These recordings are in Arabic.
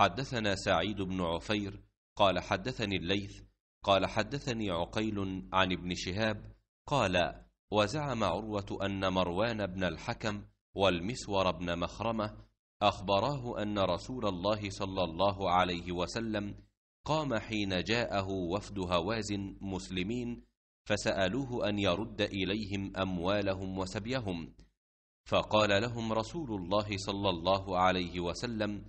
حدثنا سعيد بن عفير قال حدثني الليث قال حدثني عقيل عن ابن شهاب قال وزعم عروة أن مروان بن الحكم والمسور بن مخرمة أخبراه أن رسول الله صلى الله عليه وسلم قام حين جاءه وفد هوازن مسلمين فسألوه أن يرد إليهم أموالهم وسبيهم فقال لهم رسول الله صلى الله عليه وسلم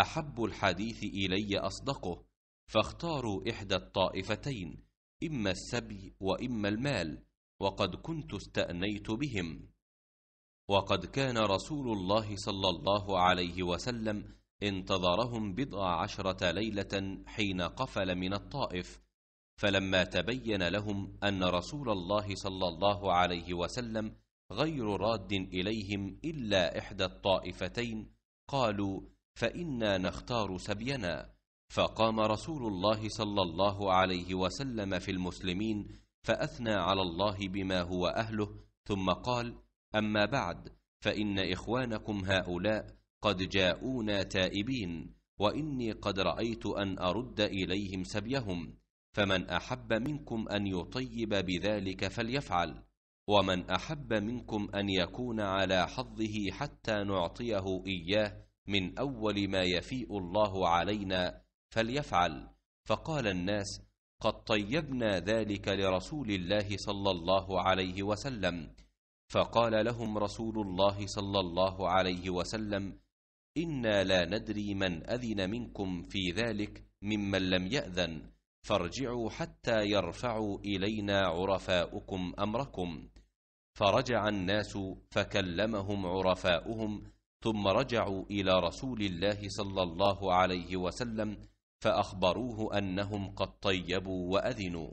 احب الحديث الي اصدقه فاختاروا احدى الطائفتين اما السبي واما المال وقد كنت استانيت بهم وقد كان رسول الله صلى الله عليه وسلم انتظرهم بضع عشره ليله حين قفل من الطائف فلما تبين لهم ان رسول الله صلى الله عليه وسلم غير راد اليهم الا احدى الطائفتين قالوا فإنا نختار سبينا فقام رسول الله صلى الله عليه وسلم في المسلمين فأثنى على الله بما هو أهله ثم قال أما بعد فإن إخوانكم هؤلاء قد جاءونا تائبين وإني قد رأيت أن أرد إليهم سبيهم فمن أحب منكم أن يطيب بذلك فليفعل ومن أحب منكم أن يكون على حظه حتى نعطيه إياه من أول ما يفيء الله علينا فليفعل فقال الناس قد طيبنا ذلك لرسول الله صلى الله عليه وسلم فقال لهم رسول الله صلى الله عليه وسلم إنا لا ندري من أذن منكم في ذلك ممن لم يأذن فارجعوا حتى يرفعوا إلينا عرفاؤكم أمركم فرجع الناس فكلمهم عرفاؤهم ثم رجعوا إلى رسول الله صلى الله عليه وسلم فأخبروه أنهم قد طيبوا وأذنوا